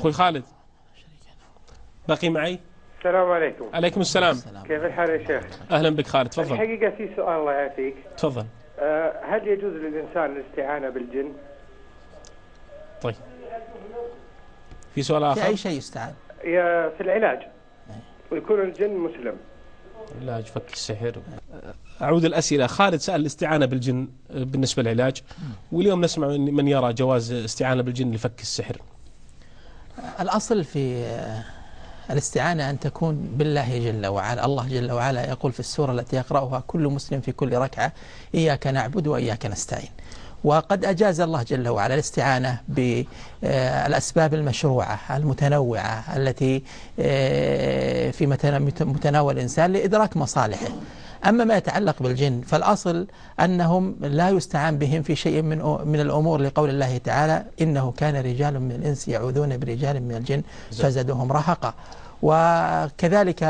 أخوي خالد بقي معي السلام عليكم عليكم السلام كيف الحال يا شيخ أهلا بك خالد تفضل الحقيقة في سؤال الله يعافيك تفضل أه هل يجوز للإنسان الاستعانة بالجن طيب في سؤال آخر في أي شيء يستعان يا في العلاج إيه. ويكون الجن مسلم علاج فك السحر أعود الأسئلة خالد سأل الاستعانة بالجن آه، بالنسبة للعلاج واليوم نسمع من يرى جواز استعانة بالجن لفك السحر الأصل في الاستعانة أن تكون بالله جل وعلا الله جل وعلا يقول في السورة التي يقرأها كل مسلم في كل ركعة إياك نعبد وإياك نستعين وقد أجاز الله جل وعلا الاستعانة بالأسباب المشروعة المتنوعة التي آه، في متناول الإنسان لإدراك مصالحه أما ما يتعلق بالجن فالأصل أنهم لا يستعان بهم في شيء من من الأمور لقول الله تعالى إنه كان رجال من الإنس يعوذون برجال من الجن فزادوهم رهقا وكذلك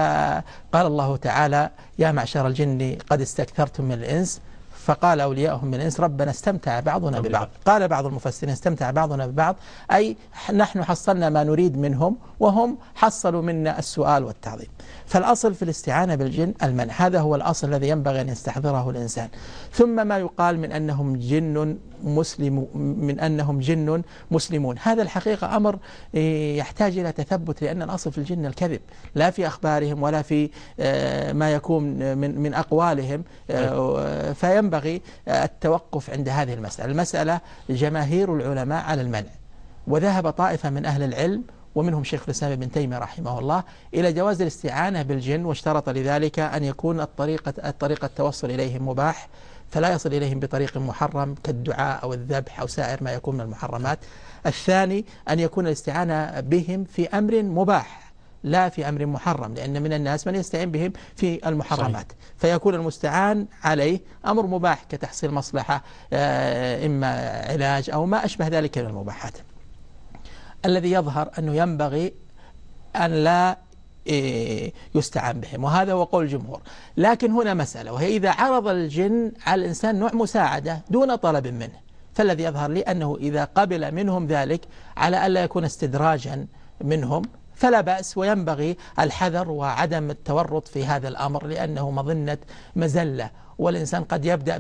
قال الله تعالى يا معشر الجن قد استكثرتم من الإنس فقال أولياؤهم من الإنس ربنا استمتع بعضنا ببعض قال بعض المفسرين استمتع بعضنا ببعض أي نحن حصلنا ما نريد منهم وهم حصلوا منا السؤال والتعظيم فالأصل في الاستعانة بالجن المنع هذا هو الأصل الذي ينبغي أن يستحضره الإنسان ثم ما يقال من أنهم جن مسلم من أنهم جن مسلمون هذا الحقيقة أمر إيه، يحتاج إلى تثبت لأن الأصل في الجن الكذب لا في أخبارهم ولا في آه، ما يكون من من أقوالهم آه، فينبغي ينبغي التوقف عند هذه المسألة المسألة جماهير العلماء على المنع وذهب طائفة من أهل العلم ومنهم شيخ الإسلام ابن تيمية رحمه الله إلى جواز الاستعانة بالجن واشترط لذلك أن يكون الطريقة, الطريقة التوصل إليهم مباح فلا يصل إليهم بطريق محرم كالدعاء أو الذبح أو سائر ما يكون من المحرمات الثاني أن يكون الاستعانة بهم في أمر مباح لا في أمر محرم لأن من الناس من يستعين بهم في المحرمات صحيح. فيكون المستعان عليه أمر مباح كتحصيل مصلحة آه، إما علاج أو ما أشبه ذلك من المباحات الذي يظهر أنه ينبغي أن لا آه، يستعان بهم وهذا هو قول الجمهور لكن هنا مسألة وهي إذا عرض الجن على الإنسان نوع مساعدة دون طلب منه فالذي يظهر لي أنه إذا قبل منهم ذلك على ألا يكون استدراجا منهم فلا بأس وينبغي الحذر وعدم التورط في هذا الأمر لأنه مظنة مزلة والإنسان قد يبدأ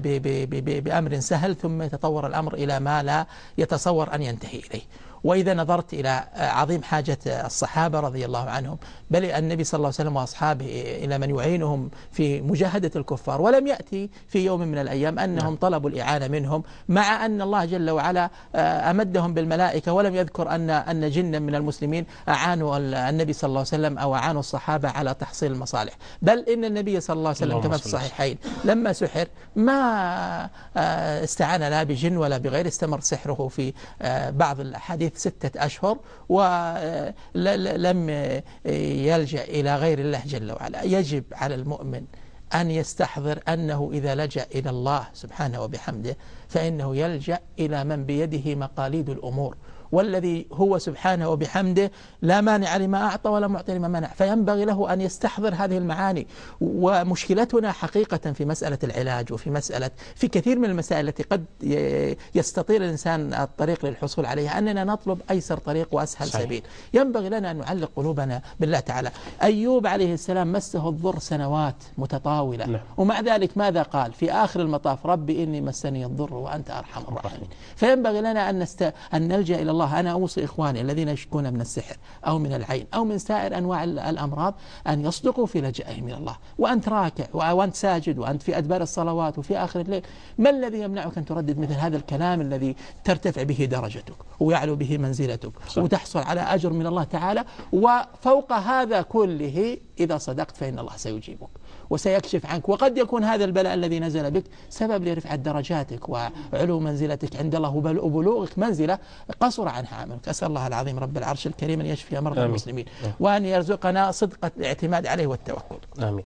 بأمر سهل ثم يتطور الأمر إلى ما لا يتصور أن ينتهي إليه وإذا نظرت إلى عظيم حاجة الصحابة رضي الله عنهم بل النبي صلى الله عليه وسلم وأصحابه إلى من يعينهم في مجاهدة الكفار ولم يأتي في يوم من الأيام أنهم نعم. طلبوا الإعانة منهم مع أن الله جل وعلا آه، أمدهم بالملائكة ولم يذكر أن أن جنا من المسلمين أعانوا النبي صلى الله عليه وسلم أو أعانوا الصحابة على تحصيل المصالح بل إن النبي صلى الله عليه وسلم كما في الصحيحين لما سحر ما آه، استعان لا بجن ولا بغير استمر سحره في آه، بعض الأحاديث مضيت ستة أشهر ولم آه، آه، يلجأ إلى غير الله جل وعلا يجب على المؤمن أن يستحضر أنه إذا لجأ إلى الله سبحانه وبحمده فإنه يلجأ إلى من بيده مقاليد الأمور والذي هو سبحانه وبحمده لا مانع لما أعطى ولا معطي لما منع فينبغي له أن يستحضر هذه المعاني ومشكلتنا حقيقة في مسألة العلاج وفي مسألة في كثير من المسائل التي قد يستطيع الإنسان الطريق للحصول عليها أننا نطلب أيسر طريق وأسهل صحيح. سبيل ينبغي لنا أن نعلق قلوبنا بالله تعالى أيوب عليه السلام مسه الضر سنوات متطاولة نعم. ومع ذلك ماذا قال في آخر المطاف ربي إني مسني الضر وأنت أرحم الراحمين فينبغي لنا أن, نست... أن نلجأ إلى الله الله أنا أوصي إخواني الذين يشكون من السحر أو من العين أو من سائر أنواع الأمراض أن يصدقوا في لجأهم إلى الله وأنت راكع وأنت ساجد وأنت في أدبار الصلوات وفي آخر الليل ما الذي يمنعك أن تردد مثل هذا الكلام الذي ترتفع به درجتك ويعلو به منزلتك صح. وتحصل على أجر من الله تعالى وفوق هذا كله إذا صدقت فإن الله سيجيبك وسيكشف عنك وقد يكون هذا البلاء الذي نزل بك سبب لرفعة درجاتك وعلو منزلتك عند الله بل وبلوغك منزلة قصر عنها عملك أسأل الله العظيم رب العرش الكريم أن يشفي مرضى المسلمين آه. وأن يرزقنا صدق الاعتماد عليه والتوكل آمين